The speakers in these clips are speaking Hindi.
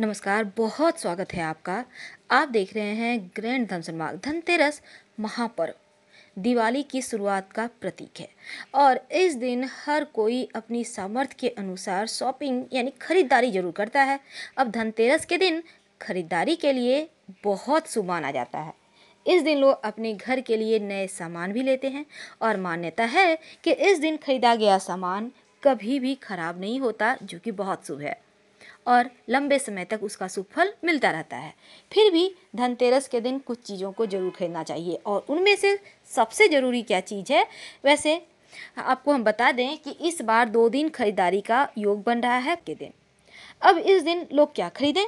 नमस्कार बहुत स्वागत है आपका आप देख रहे हैं ग्रैंड धन सन्मार्ग धनतेरस महापर्व दिवाली की शुरुआत का प्रतीक है और इस दिन हर कोई अपनी सामर्थ्य के अनुसार शॉपिंग यानी खरीदारी जरूर करता है अब धनतेरस के दिन खरीदारी के लिए बहुत शुभ माना जाता है इस दिन लोग अपने घर के लिए नए सामान भी लेते हैं और मान्यता है कि इस दिन खरीदा गया सामान कभी भी खराब नहीं होता जो कि बहुत शुभ है और लंबे समय तक उसका सुफल मिलता रहता है फिर भी धनतेरस के दिन कुछ चीज़ों को जरूर खरीदना चाहिए और उनमें से सबसे ज़रूरी क्या चीज़ है वैसे आपको हम बता दें कि इस बार दो दिन खरीदारी का योग बन रहा है के दिन अब इस दिन लोग क्या खरीदें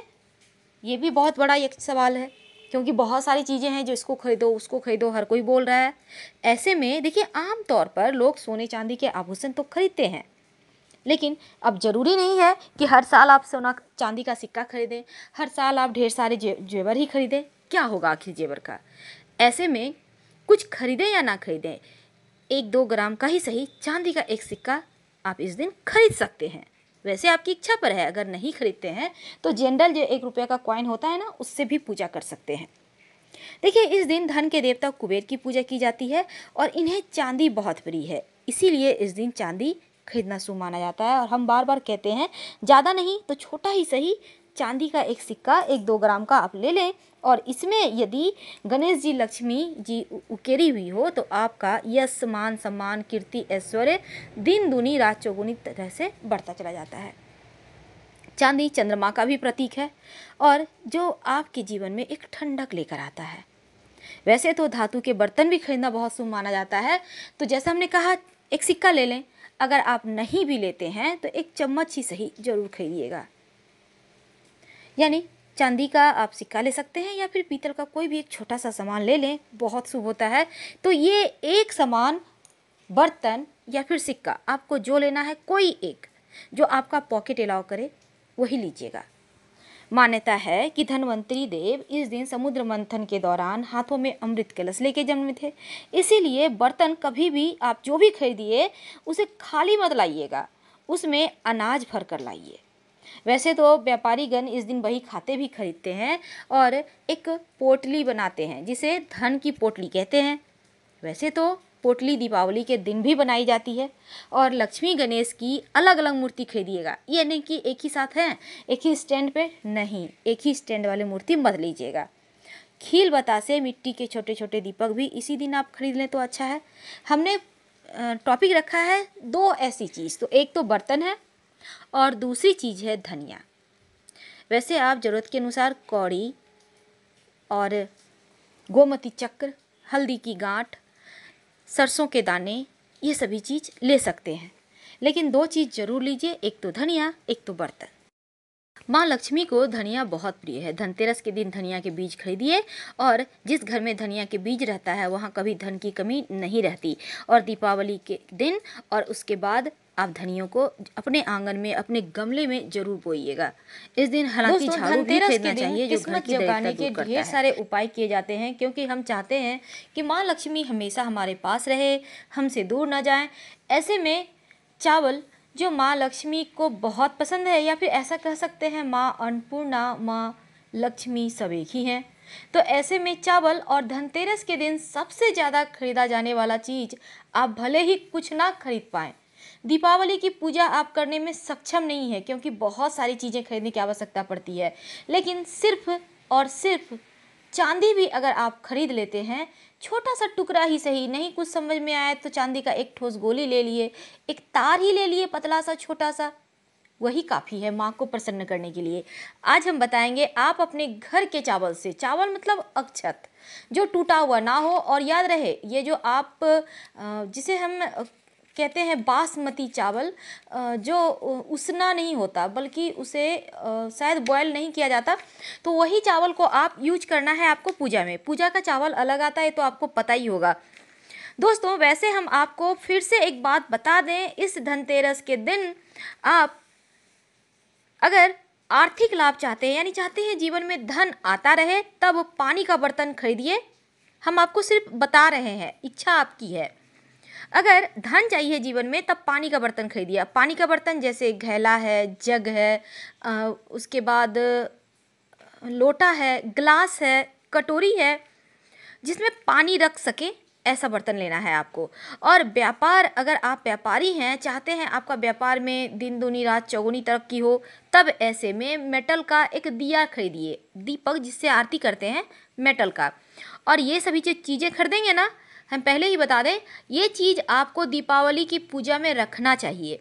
ये भी बहुत बड़ा एक सवाल है क्योंकि बहुत सारी चीज़ें हैं जो इसको खरीदो उसको खरीदो हर कोई बोल रहा है ऐसे में देखिए आम तौर पर लोग सोने चांदी के आभूषण तो खरीदते हैं लेकिन अब ज़रूरी नहीं है कि हर साल आप सोना चांदी का सिक्का खरीदें हर साल आप ढेर सारे जे, जेवर ही खरीदें क्या होगा आखिर जेवर का ऐसे में कुछ खरीदें या ना खरीदें एक दो ग्राम का ही सही चांदी का एक सिक्का आप इस दिन खरीद सकते हैं वैसे आपकी इच्छा पर है अगर नहीं खरीदते हैं तो जनरल जो एक रुपये का कॉइन होता है ना उससे भी पूजा कर सकते हैं देखिए इस दिन धन के देवता कुबेर की पूजा की जाती है और इन्हें चांदी बहुत प्रिय है इसीलिए इस दिन चांदी खरीदना शुभ माना जाता है और हम बार बार कहते हैं ज़्यादा नहीं तो छोटा ही सही चांदी का एक सिक्का एक दो ग्राम का आप ले लें और इसमें यदि गणेश जी लक्ष्मी जी उकेरी हुई हो तो आपका यश मान सम्मान कीर्ति ऐश्वर्य दिन दुनी रात चौगुनी तरह से बढ़ता चला जाता है चांदी चंद्रमा का भी प्रतीक है और जो आपके जीवन में एक ठंडक लेकर आता है वैसे तो धातु के बर्तन भी खरीदना बहुत शुभ माना जाता है तो जैसा हमने कहा एक सिक्का ले लें अगर आप नहीं भी लेते हैं तो एक चम्मच ही सही ज़रूर खरीदिएगा यानी चांदी का आप सिक्का ले सकते हैं या फिर पीतल का कोई भी एक छोटा सा सामान ले लें बहुत शुभ होता है तो ये एक सामान बर्तन या फिर सिक्का आपको जो लेना है कोई एक जो आपका पॉकेट अलाउ करे वही लीजिएगा मान्यता है कि धनवंतरी देव इस दिन समुद्र मंथन के दौरान हाथों में अमृत कलश लेके जन्मे थे इसीलिए बर्तन कभी भी आप जो भी खरीदिए उसे खाली मत लाइएगा उसमें अनाज भर कर लाइए वैसे तो व्यापारीगण इस दिन वही खाते भी खरीदते हैं और एक पोटली बनाते हैं जिसे धन की पोटली कहते हैं वैसे तो कोटली दीपावली के दिन भी बनाई जाती है और लक्ष्मी गणेश की अलग अलग मूर्ति खरीदिएगा ये नहीं कि एक ही साथ हैं एक ही स्टैंड पे नहीं एक ही स्टैंड वाली मूर्ति मत लीजिएगा खील बतासे मिट्टी के छोटे छोटे दीपक भी इसी दिन आप खरीद लें तो अच्छा है हमने टॉपिक रखा है दो ऐसी चीज़ तो एक तो बर्तन है और दूसरी चीज़ है धनिया वैसे आप ज़रूरत के अनुसार कौड़ी और गोमती चक्र हल्दी की गांठ सरसों के दाने ये सभी चीज़ ले सकते हैं लेकिन दो चीज़ जरूर लीजिए एक तो धनिया एक तो बर्तन माँ लक्ष्मी को धनिया बहुत प्रिय है धनतेरस के दिन धनिया के बीज खरीदिए और जिस घर में धनिया के बीज रहता है वहाँ कभी धन की कमी नहीं रहती और दीपावली के दिन और उसके बाद आप धनियों को अपने आंगन में अपने गमले में जरूर बोइएगा इस दिन हालांकि झाड़ू भी खरीदना चाहिए जो घर की जगाने के ढेर सारे उपाय किए जाते हैं क्योंकि हम चाहते हैं कि माँ लक्ष्मी हमेशा हमारे पास रहे हमसे दूर ना जाए ऐसे में चावल जो माँ लक्ष्मी को बहुत पसंद है या फिर ऐसा कह सकते हैं माँ अन्नपूर्णा माँ लक्ष्मी सब एक ही हैं तो ऐसे में चावल और धनतेरस के दिन सबसे ज़्यादा खरीदा जाने वाला चीज़ आप भले ही कुछ ना खरीद पाएँ दीपावली की पूजा आप करने में सक्षम नहीं है क्योंकि बहुत सारी चीज़ें खरीदने की आवश्यकता पड़ती है लेकिन सिर्फ और सिर्फ चांदी भी अगर आप खरीद लेते हैं छोटा सा टुकड़ा ही सही नहीं कुछ समझ में आया तो चांदी का एक ठोस गोली ले लिए एक तार ही ले लिए पतला सा छोटा सा वही काफ़ी है माँ को प्रसन्न करने के लिए आज हम बताएंगे आप अपने घर के चावल से चावल मतलब अक्षत जो टूटा हुआ ना हो और याद रहे ये जो आप जिसे हम कहते हैं बासमती चावल जो उसना नहीं होता बल्कि उसे शायद बॉयल नहीं किया जाता तो वही चावल को आप यूज करना है आपको पूजा में पूजा का चावल अलग आता है तो आपको पता ही होगा दोस्तों वैसे हम आपको फिर से एक बात बता दें इस धनतेरस के दिन आप अगर आर्थिक लाभ चाहते हैं यानी चाहते हैं जीवन में धन आता रहे तब पानी का बर्तन खरीदिए हम आपको सिर्फ बता रहे हैं इच्छा आपकी है अगर धन चाहिए जीवन में तब पानी का बर्तन खरीदिए पानी का बर्तन जैसे घैला है जग है उसके बाद लोटा है ग्लास है कटोरी है जिसमें पानी रख सकें ऐसा बर्तन लेना है आपको और व्यापार अगर आप व्यापारी हैं चाहते हैं आपका व्यापार में दिन दूनी रात चौगुनी तरक्की हो तब ऐसे में मेटल का एक दिया खरीदिए दीपक जिससे आरती करते हैं मेटल का और ये सभी जो चीज़ें खरीदेंगे ना हम पहले ही बता दें ये चीज़ आपको दीपावली की पूजा में रखना चाहिए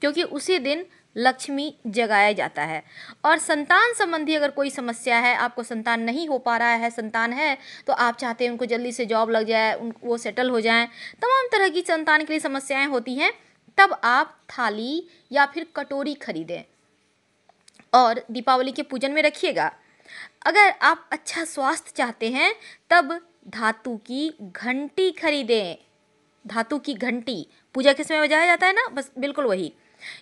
क्योंकि उसी दिन लक्ष्मी जगाया जाता है और संतान संबंधी अगर कोई समस्या है आपको संतान नहीं हो पा रहा है संतान है तो आप चाहते हैं उनको जल्दी से जॉब लग जाए उन वो सेटल हो जाएं तमाम तरह की संतान के लिए समस्याएं होती हैं तब आप थाली या फिर कटोरी खरीदें और दीपावली के पूजन में रखिएगा अगर आप अच्छा स्वास्थ्य चाहते हैं तब धातु की घंटी खरीदें धातु की घंटी पूजा के समय बजाया जाता है ना बस बिल्कुल वही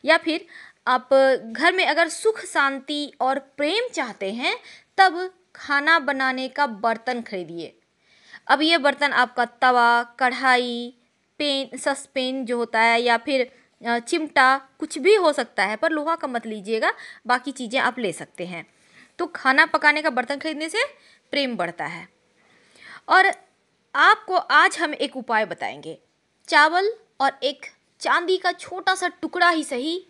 या फिर आप घर में अगर सुख शांति और प्रेम चाहते हैं तब खाना बनाने का बर्तन खरीदिए अब ये बर्तन आपका तवा कढ़ाई पेन सस्पेन जो होता है या फिर चिमटा कुछ भी हो सकता है पर लोहा का मत लीजिएगा बाकी चीज़ें आप ले सकते हैं तो खाना पकाने का बर्तन खरीदने से प्रेम बढ़ता है और आपको आज हम एक उपाय बताएंगे चावल और एक चांदी का छोटा सा टुकड़ा ही सही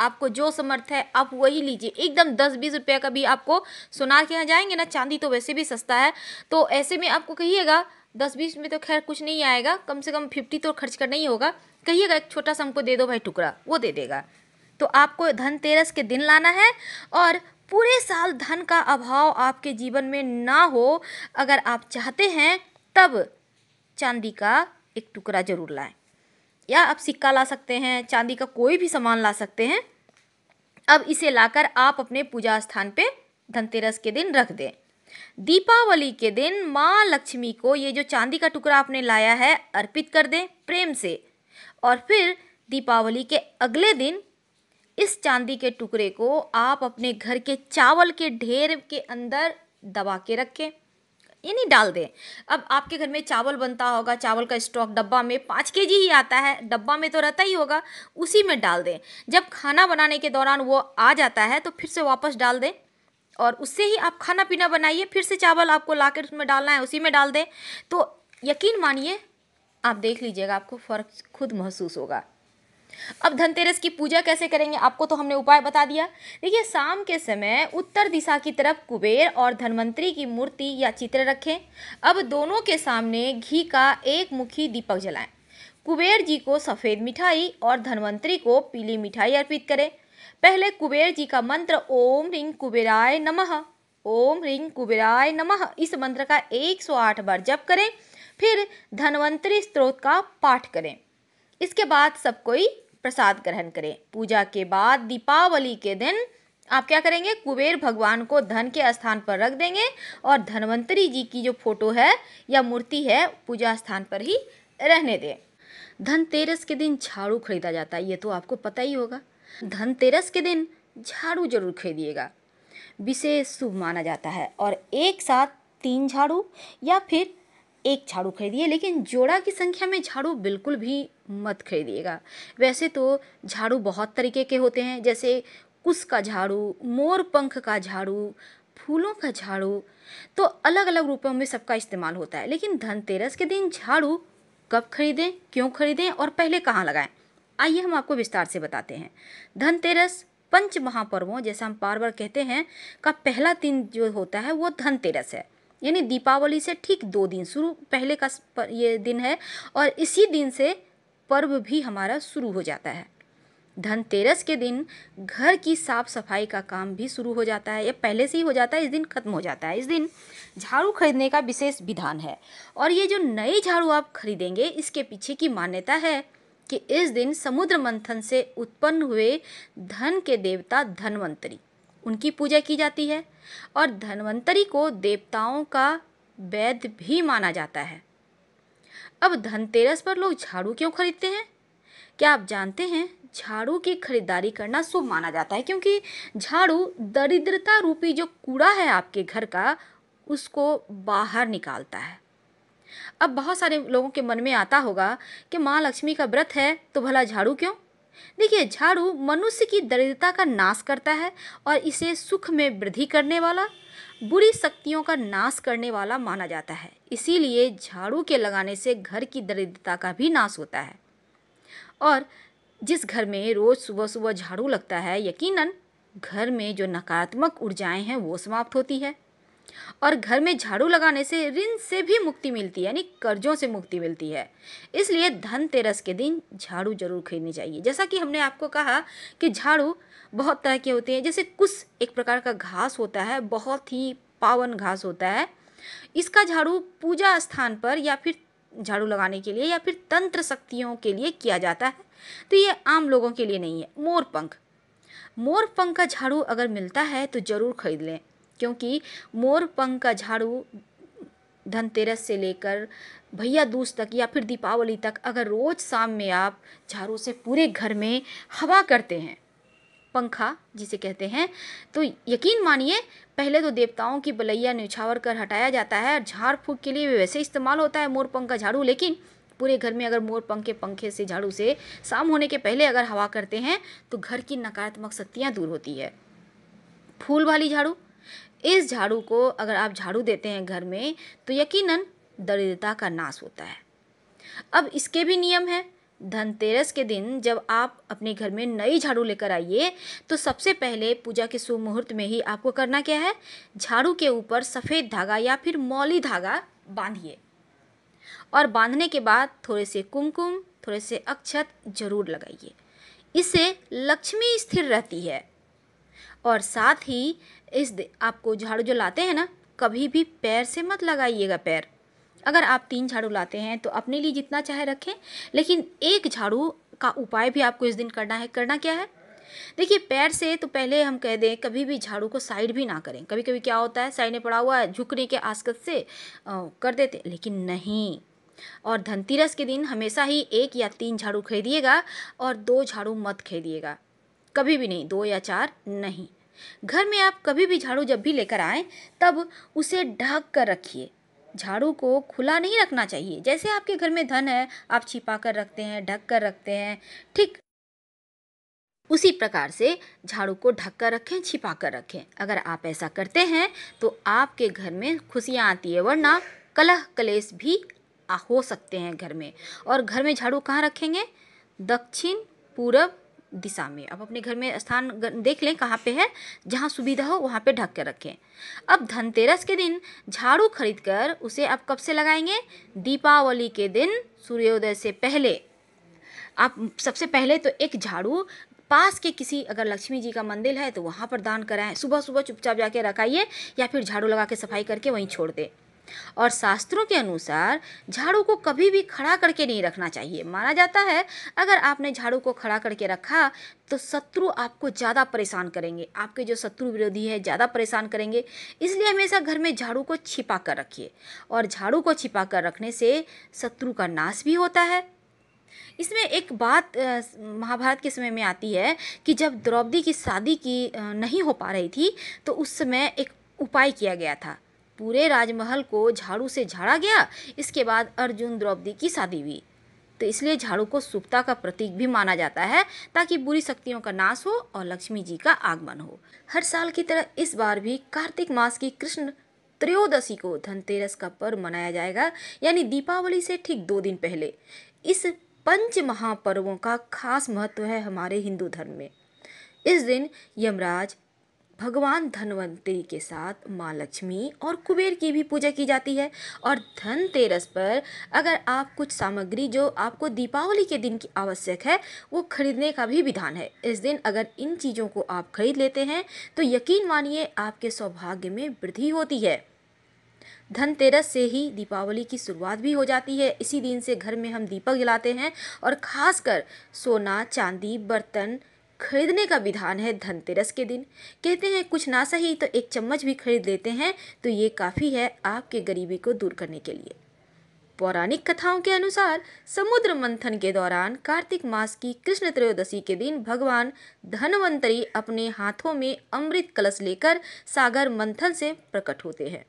आपको जो समर्थ है आप वही लीजिए एकदम दस बीस रुपये का भी आपको सुना के यहाँ जाएंगे ना चांदी तो वैसे भी सस्ता है तो ऐसे में आपको कहिएगा दस बीस में तो खैर कुछ नहीं आएगा कम से कम फिफ्टी तो खर्च करना ही होगा कहिएगा एक छोटा सा हमको दे दो भाई टुकड़ा वो दे देगा तो आपको धनतेरस के दिन लाना है और पूरे साल धन का अभाव आपके जीवन में ना हो अगर आप चाहते हैं तब चांदी का एक टुकड़ा ज़रूर लाएं या आप सिक्का ला सकते हैं चांदी का कोई भी सामान ला सकते हैं अब इसे लाकर आप अपने पूजा स्थान पे धनतेरस के दिन रख दें दीपावली के दिन माँ लक्ष्मी को ये जो चांदी का टुकड़ा आपने लाया है अर्पित कर दें प्रेम से और फिर दीपावली के अगले दिन इस चांदी के टुकड़े को आप अपने घर के चावल के ढेर के अंदर दबा के रखें यानी डाल दें अब आपके घर में चावल बनता होगा चावल का स्टॉक डब्बा में पाँच के जी ही आता है डब्बा में तो रहता ही होगा उसी में डाल दें जब खाना बनाने के दौरान वो आ जाता है तो फिर से वापस डाल दें और उससे ही आप खाना पीना बनाइए फिर से चावल आपको ला उसमें डालना है उसी में डाल दें तो यकीन मानिए आप देख लीजिएगा आपको फ़र्क खुद महसूस होगा अब धनतेरस की पूजा कैसे करेंगे आपको तो हमने उपाय बता दिया देखिए शाम के समय उत्तर दिशा की तरफ कुबेर और धनवंतरी की मूर्ति या चित्र रखें अब दोनों के सामने घी का एक मुखी दीपक जलाएं कुबेर जी को सफ़ेद मिठाई और धनवंतरी को पीली मिठाई अर्पित करें पहले कुबेर जी का मंत्र ओम रिंग कुबेराय नम ओम रिंग कुबेराय नम इस मंत्र का एक बार जप करें फिर धनवंतरी स्त्रोत का पाठ करें इसके बाद सब कोई प्रसाद ग्रहण करें पूजा के बाद दीपावली के दिन आप क्या करेंगे कुबेर भगवान को धन के स्थान पर रख देंगे और धनवंतरी जी की जो फोटो है या मूर्ति है पूजा स्थान पर ही रहने दें धनतेरस के दिन झाड़ू खरीदा जाता है ये तो आपको पता ही होगा धनतेरस के दिन झाड़ू जरूर खरीदिएगा विशेष शुभ माना जाता है और एक साथ तीन झाड़ू या फिर एक झाड़ू खरीदिए लेकिन जोड़ा की संख्या में झाड़ू बिल्कुल भी मत खरीदिएगा वैसे तो झाड़ू बहुत तरीके के होते हैं जैसे कुश का झाड़ू मोर पंख का झाड़ू फूलों का झाड़ू तो अलग अलग रूपों में सबका इस्तेमाल होता है लेकिन धनतेरस के दिन झाड़ू कब खरीदें क्यों खरीदें और पहले कहाँ लगाएं आइए हम आपको विस्तार से बताते हैं धनतेरस पंच महापर्वों जैसा हम बार बार कहते हैं का पहला दिन जो होता है वो धनतेरस है यानी दीपावली से ठीक दो दिन शुरू पहले का ये दिन है और इसी दिन से पर्व भी हमारा शुरू हो जाता है धनतेरस के दिन घर की साफ सफाई का काम भी शुरू हो जाता है या पहले से ही हो जाता है इस दिन खत्म हो जाता है इस दिन झाड़ू खरीदने का विशेष विधान है और ये जो नए झाड़ू आप खरीदेंगे इसके पीछे की मान्यता है कि इस दिन समुद्र मंथन से उत्पन्न हुए धन के देवता धनवंतरी उनकी पूजा की जाती है और धनवंतरी को देवताओं का वैद्य भी माना जाता है अब धनतेरस पर लोग झाड़ू क्यों खरीदते हैं क्या आप जानते हैं झाड़ू की खरीदारी करना शुभ माना जाता है क्योंकि झाड़ू दरिद्रता रूपी जो कूड़ा है आपके घर का उसको बाहर निकालता है अब बहुत सारे लोगों के मन में आता होगा कि माँ लक्ष्मी का व्रत है तो भला झाड़ू क्यों देखिए झाड़ू मनुष्य की दरिद्रता का नाश करता है और इसे सुख में वृद्धि करने वाला बुरी शक्तियों का नाश करने वाला माना जाता है इसीलिए झाड़ू के लगाने से घर की दरिद्रता का भी नाश होता है और जिस घर में रोज़ सुबह सुबह झाड़ू लगता है यकीनन घर में जो नकारात्मक ऊर्जाएं हैं वो समाप्त होती है और घर में झाड़ू लगाने से ऋण से भी मुक्ति मिलती है यानी कर्जों से मुक्ति मिलती है इसलिए धनतेरस के दिन झाड़ू जरूर खरीदनी चाहिए जैसा कि हमने आपको कहा कि झाड़ू बहुत तरह के होते हैं जैसे कुछ एक प्रकार का घास होता है बहुत ही पावन घास होता है इसका झाड़ू पूजा स्थान पर या फिर झाड़ू लगाने के लिए या फिर तंत्र शक्तियों के लिए किया जाता है तो ये आम लोगों के लिए नहीं है मोर पंख मोर पंख का झाड़ू अगर मिलता है तो ज़रूर खरीद लें क्योंकि मोर पंख का झाड़ू धनतेरस से लेकर भैया दूज तक या फिर दीपावली तक अगर रोज़ शाम में आप झाड़ू से पूरे घर में हवा करते हैं पंखा जिसे कहते हैं तो यकीन मानिए पहले तो देवताओं की बलैया न्यौछावर कर हटाया जाता है और झाड़ फूक के लिए भी वैसे इस्तेमाल होता है मोर पंख का झाड़ू लेकिन पूरे घर में अगर मोर पंख के पंखे से झाड़ू से शाम होने के पहले अगर हवा करते हैं तो घर की नकारात्मक शक्तियाँ दूर होती है फूल वाली झाड़ू इस झाड़ू को अगर आप झाड़ू देते हैं घर में तो यकीनन दरिद्रता का नाश होता है अब इसके भी नियम हैं धनतेरस के दिन जब आप अपने घर में नई झाड़ू लेकर आइए तो सबसे पहले पूजा के शुभ मुहूर्त में ही आपको करना क्या है झाड़ू के ऊपर सफ़ेद धागा या फिर मौली धागा बांधिए और बांधने के बाद थोड़े से कुमकुम थोड़े से अक्षत जरूर लगाइए इससे लक्ष्मी स्थिर रहती है और साथ ही इस आपको झाड़ू जो लाते हैं ना कभी भी पैर से मत लगाइएगा पैर अगर आप तीन झाड़ू लाते हैं तो अपने लिए जितना चाहे रखें लेकिन एक झाड़ू का उपाय भी आपको इस दिन करना है करना क्या है देखिए पैर से तो पहले हम कह दें कभी भी झाड़ू को साइड भी ना करें कभी कभी क्या होता है साइड में पड़ा हुआ है झुकने के आसकत से आ, कर देते लेकिन नहीं और धनतेरस के दिन हमेशा ही एक या तीन झाड़ू खरीदिएगा और दो झाड़ू मत खरीदिएगा कभी भी नहीं दो या चार नहीं घर में आप कभी भी झाड़ू जब भी लेकर आएँ तब उसे ढक कर रखिए झाड़ू को खुला नहीं रखना चाहिए जैसे आपके घर में धन है आप छिपा कर रखते हैं ढक कर रखते हैं ठीक उसी प्रकार से झाड़ू को ढक कर रखें छिपा कर रखें अगर आप ऐसा करते हैं तो आपके घर में खुशियाँ आती है वरना कलह कलेश भी हो सकते हैं घर में और घर में झाड़ू कहाँ रखेंगे दक्षिण पूरब दिशा में अब अपने घर में स्थान देख लें कहाँ पे है जहाँ सुविधा हो वहाँ पे ढक कर रखें अब धनतेरस के दिन झाड़ू खरीद कर उसे आप कब से लगाएंगे दीपावली के दिन सूर्योदय से पहले आप सबसे पहले तो एक झाड़ू पास के किसी अगर लक्ष्मी जी का मंदिर है तो वहाँ पर दान कराएं सुबह सुबह चुपचाप जाके रखाइए या फिर झाड़ू लगा के सफाई करके वहीं छोड़ दें और शास्त्रों के अनुसार झाड़ू को कभी भी खड़ा करके नहीं रखना चाहिए माना जाता है अगर आपने झाड़ू को खड़ा करके रखा तो शत्रु आपको ज़्यादा परेशान करेंगे आपके जो शत्रु विरोधी है ज़्यादा परेशान करेंगे इसलिए हमेशा घर में झाड़ू को छिपा कर रखिए और झाड़ू को छिपा कर रखने से शत्रु का नाश भी होता है इसमें एक बात महाभारत के समय में आती है कि जब द्रौपदी की शादी की नहीं हो पा रही थी तो उस समय एक उपाय किया गया था पूरे राजमहल को झाड़ू से झाड़ा गया इसके बाद अर्जुन द्रौपदी की शादी हुई तो इसलिए झाड़ू को सुप्ता का प्रतीक भी माना जाता है ताकि बुरी शक्तियों का नाश हो और लक्ष्मी जी का आगमन हो हर साल की तरह इस बार भी कार्तिक मास की कृष्ण त्रयोदशी को धनतेरस का पर्व मनाया जाएगा यानी दीपावली से ठीक दो दिन पहले इस पंच महापर्वों का खास महत्व है हमारे हिंदू धर्म में इस दिन यमराज भगवान धनवंतरी के साथ माँ लक्ष्मी और कुबेर की भी पूजा की जाती है और धनतेरस पर अगर आप कुछ सामग्री जो आपको दीपावली के दिन की आवश्यक है वो खरीदने का भी विधान है इस दिन अगर इन चीज़ों को आप खरीद लेते हैं तो यकीन मानिए आपके सौभाग्य में वृद्धि होती है धनतेरस से ही दीपावली की शुरुआत भी हो जाती है इसी दिन से घर में हम दीपक जलाते हैं और ख़ासकर सोना चांदी बर्तन खरीदने का विधान है धनतेरस के दिन कहते हैं कुछ ना सही तो एक चम्मच भी खरीद लेते हैं तो ये काफ़ी है आपके गरीबी को दूर करने के लिए पौराणिक कथाओं के अनुसार समुद्र मंथन के दौरान कार्तिक मास की कृष्ण त्रयोदशी के दिन भगवान धनवंतरी अपने हाथों में अमृत कलश लेकर सागर मंथन से प्रकट होते हैं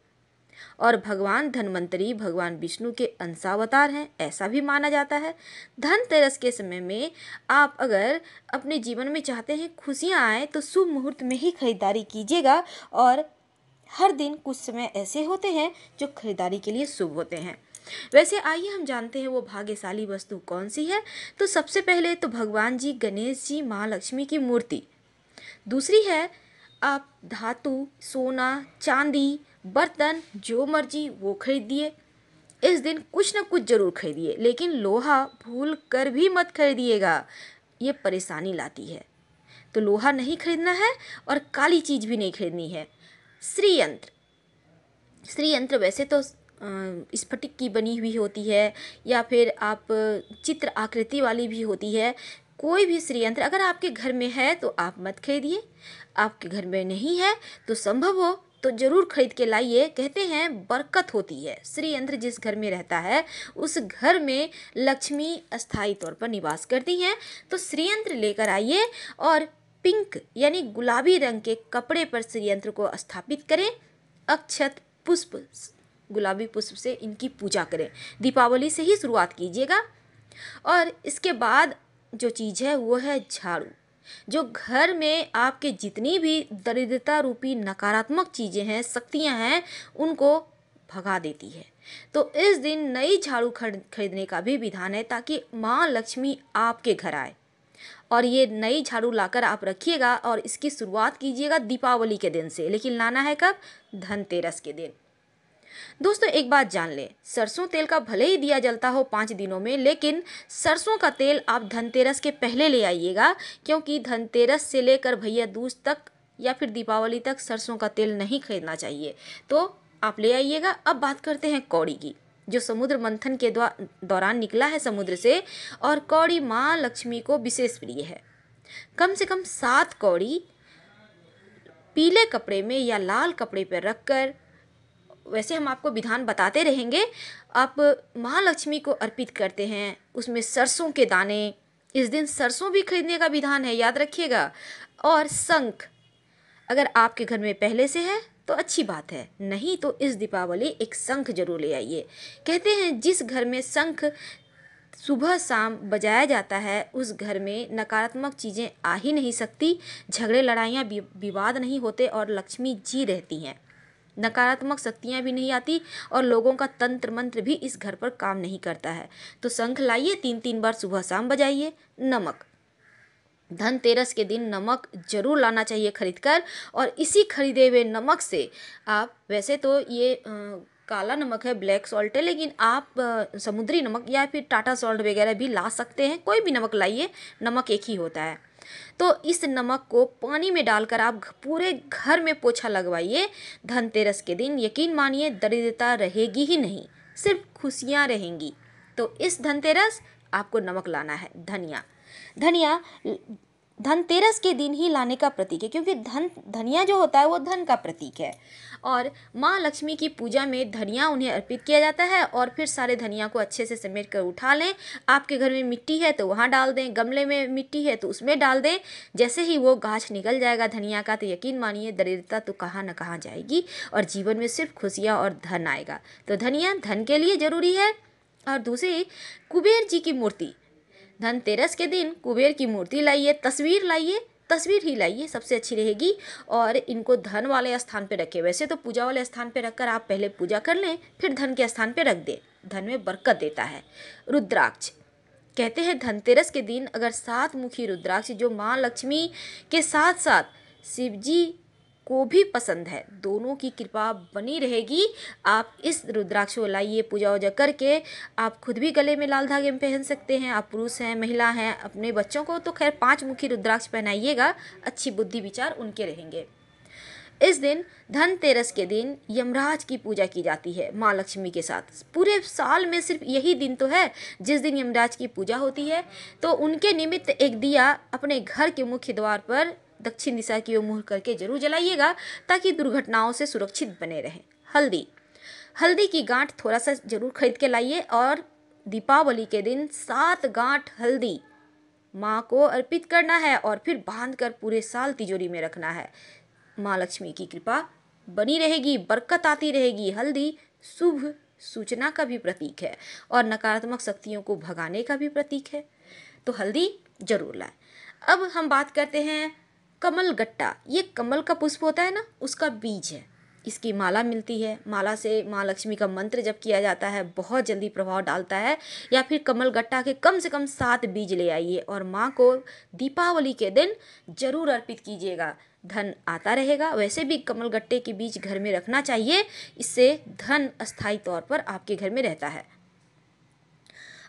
और भगवान धनवंतरी भगवान विष्णु के अंशावतार हैं ऐसा भी माना जाता है धनतेरस के समय में आप अगर अपने जीवन में चाहते हैं खुशियाँ आएँ तो शुभ मुहूर्त में ही खरीदारी कीजिएगा और हर दिन कुछ समय ऐसे होते हैं जो खरीदारी के लिए शुभ होते हैं वैसे आइए हम जानते हैं वो भाग्यशाली वस्तु कौन सी है तो सबसे पहले तो भगवान जी गणेश जी माँ लक्ष्मी की मूर्ति दूसरी है आप धातु सोना चांदी बर्तन जो मर्जी वो खरीदिए इस दिन कुछ ना कुछ ज़रूर खरीदिए लेकिन लोहा भूल कर भी मत खरीदिएगा ये परेशानी लाती है तो लोहा नहीं खरीदना है और काली चीज़ भी नहीं खरीदनी है श्री यंत्र श्री यंत्र वैसे तो स्फटिक की बनी हुई होती है या फिर आप चित्र आकृति वाली भी होती है कोई भी श्रीयंत्र अगर आपके घर में है तो आप मत खरीदिए आपके घर में नहीं है तो संभव हो तो ज़रूर खरीद के लाइए कहते हैं बरकत होती है श्री यंत्र जिस घर में रहता है उस घर में लक्ष्मी अस्थायी तौर पर निवास करती हैं तो श्री यंत्र लेकर आइए और पिंक यानी गुलाबी रंग के कपड़े पर श्रीयंत्र को स्थापित करें अक्षत पुष्प गुलाबी पुष्प से इनकी पूजा करें दीपावली से ही शुरुआत कीजिएगा और इसके बाद जो चीज़ है वो है झाड़ू जो घर में आपके जितनी भी दरिद्रता रूपी नकारात्मक चीज़ें हैं शक्तियाँ हैं उनको भगा देती है तो इस दिन नई झाड़ू खरीदने का भी विधान है ताकि माँ लक्ष्मी आपके घर आए और ये नई झाड़ू लाकर आप रखिएगा और इसकी शुरुआत कीजिएगा दीपावली के दिन से लेकिन लाना है कब धनतेरस के दिन दोस्तों एक बात जान लें सरसों तेल का भले ही दिया जलता हो पाँच दिनों में लेकिन सरसों का तेल आप धनतेरस के पहले ले आइएगा क्योंकि धनतेरस से लेकर भैया दूज तक या फिर दीपावली तक सरसों का तेल नहीं खरीदना चाहिए तो आप ले आइएगा अब बात करते हैं कौड़ी की जो समुद्र मंथन के दौरान निकला है समुद्र से और कौड़ी माँ लक्ष्मी को विशेष प्रिय है कम से कम सात कौड़ी पीले कपड़े में या लाल कपड़े पर रखकर वैसे हम आपको विधान बताते रहेंगे आप महालक्ष्मी को अर्पित करते हैं उसमें सरसों के दाने इस दिन सरसों भी खरीदने का विधान है याद रखिएगा और शंख अगर आपके घर में पहले से है तो अच्छी बात है नहीं तो इस दीपावली एक शंख जरूर ले आइए कहते हैं जिस घर में शंख सुबह शाम बजाया जाता है उस घर में नकारात्मक चीज़ें आ ही नहीं सकती झगड़े लड़ाइयाँ विवाद नहीं होते और लक्ष्मी जी रहती हैं नकारात्मक शक्तियाँ भी नहीं आती और लोगों का तंत्र मंत्र भी इस घर पर काम नहीं करता है तो शंख लाइए तीन तीन बार सुबह शाम बजाइए नमक धनतेरस के दिन नमक जरूर लाना चाहिए खरीद कर और इसी खरीदे हुए नमक से आप वैसे तो ये आ, काला नमक है ब्लैक सॉल्ट है लेकिन आप आ, समुद्री नमक या फिर टाटा सॉल्ट वगैरह भी ला सकते हैं कोई भी नमक लाइए नमक एक ही होता है तो इस नमक को पानी में डालकर आप पूरे घर में पोछा लगवाइए धनतेरस के दिन यकीन मानिए दरिद्रता रहेगी ही नहीं सिर्फ खुशियाँ रहेंगी तो इस धनतेरस आपको नमक लाना है धनिया धनिया धनतेरस के दिन ही लाने का प्रतीक है क्योंकि धन धनिया जो होता है वो धन का प्रतीक है और माँ लक्ष्मी की पूजा में धनिया उन्हें अर्पित किया जाता है और फिर सारे धनिया को अच्छे से समेट कर उठा लें आपके घर में मिट्टी है तो वहाँ डाल दें गमले में मिट्टी है तो उसमें डाल दें जैसे ही वो गाछ निकल जाएगा धनिया का तो यकीन मानिए दरिद्रता तो कहाँ ना कहाँ जाएगी और जीवन में सिर्फ खुशियाँ और धन आएगा तो धनिया धन के लिए ज़रूरी है और दूसरी कुबेर जी की मूर्ति धनतेरस के दिन कुबेर की मूर्ति लाइए तस्वीर लाइए तस्वीर ही लाइए सबसे अच्छी रहेगी और इनको धन वाले स्थान पर रखें वैसे तो पूजा वाले स्थान पर रखकर आप पहले पूजा कर लें फिर धन के स्थान पर रख दें धन में बरकत देता है रुद्राक्ष कहते हैं धनतेरस के दिन अगर सात मुखी रुद्राक्ष जो माँ लक्ष्मी के साथ साथ शिवजी को भी पसंद है दोनों की कृपा बनी रहेगी आप इस रुद्राक्ष को लाइए पूजा वूजा करके आप खुद भी गले में लाल धागे में पहन सकते हैं आप पुरुष हैं महिला हैं अपने बच्चों को तो खैर पाँच मुखी रुद्राक्ष पहनाइएगा अच्छी बुद्धि विचार उनके रहेंगे इस दिन धनतेरस के दिन यमराज की पूजा की जाती है माँ लक्ष्मी के साथ पूरे साल में सिर्फ यही दिन तो है जिस दिन यमराज की पूजा होती है तो उनके निमित्त एक दिया अपने घर के मुख्य द्वार पर दक्षिण दिशा की ओर मुँह करके जरूर जलाइएगा ताकि दुर्घटनाओं से सुरक्षित बने रहें हल्दी हल्दी की गांठ थोड़ा सा जरूर खरीद के लाइए और दीपावली के दिन सात गांठ हल्दी माँ को अर्पित करना है और फिर बांध कर पूरे साल तिजोरी में रखना है माँ लक्ष्मी की कृपा बनी रहेगी बरकत आती रहेगी हल्दी शुभ सूचना का भी प्रतीक है और नकारात्मक शक्तियों को भगाने का भी प्रतीक है तो हल्दी जरूर लाएं अब हम बात करते हैं कमल गट्टा ये कमल का पुष्प होता है ना उसका बीज है इसकी माला मिलती है माला से माँ लक्ष्मी का मंत्र जब किया जाता है बहुत जल्दी प्रभाव डालता है या फिर कमल गट्टा के कम से कम सात बीज ले आइए और माँ को दीपावली के दिन जरूर अर्पित कीजिएगा धन आता रहेगा वैसे भी कमल गट्टे के बीज घर में रखना चाहिए इससे धन अस्थायी तौर पर आपके घर में रहता है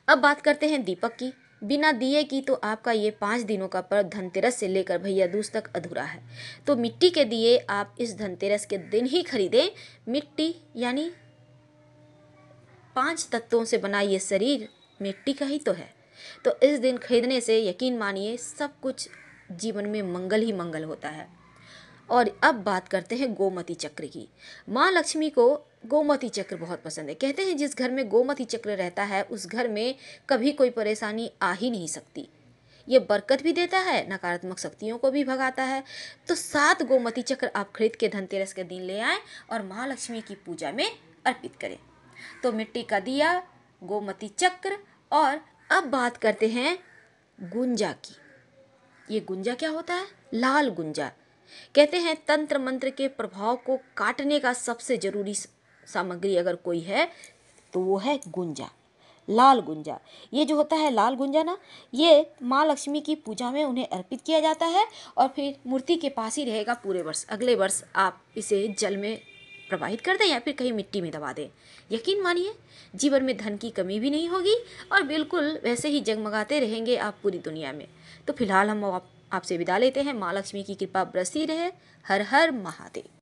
अब बात करते हैं दीपक की बिना दिए की तो आपका ये पाँच दिनों का पर्व धनतेरस से लेकर भैया दूज तक अधूरा है तो मिट्टी के दिए आप इस धनतेरस के दिन ही खरीदें मिट्टी यानी पांच तत्वों से बना ये शरीर मिट्टी का ही तो है तो इस दिन खरीदने से यकीन मानिए सब कुछ जीवन में मंगल ही मंगल होता है और अब बात करते हैं गोमती चक्र की माँ लक्ष्मी को गोमती चक्र बहुत पसंद है कहते हैं जिस घर में गोमती चक्र रहता है उस घर में कभी कोई परेशानी आ ही नहीं सकती ये बरकत भी देता है नकारात्मक शक्तियों को भी भगाता है तो सात गोमती चक्र आप खरीद के धनतेरस के दिन ले आएँ और माँ लक्ष्मी की पूजा में अर्पित करें तो मिट्टी का दिया गोमती चक्र और अब बात करते हैं गुंजा की ये गुंजा क्या होता है लाल गुंजा कहते हैं तंत्र मंत्र के प्रभाव को काटने का सबसे जरूरी सामग्री अगर कोई है तो वो है गुंजा लाल गुंजा ये जो होता है लाल गुंजा ना ये माँ लक्ष्मी की पूजा में उन्हें अर्पित किया जाता है और फिर मूर्ति के पास ही रहेगा पूरे वर्ष अगले वर्ष आप इसे जल में प्रवाहित कर दें या फिर कहीं मिट्टी में दबा दें यकीन मानिए जीवन में धन की कमी भी नहीं होगी और बिल्कुल वैसे ही जगमगाते रहेंगे आप पूरी दुनिया में तो फिलहाल हम आप, आपसे विदा लेते हैं माँ लक्ष्मी की कृपा बरसती रहे हर हर महादेव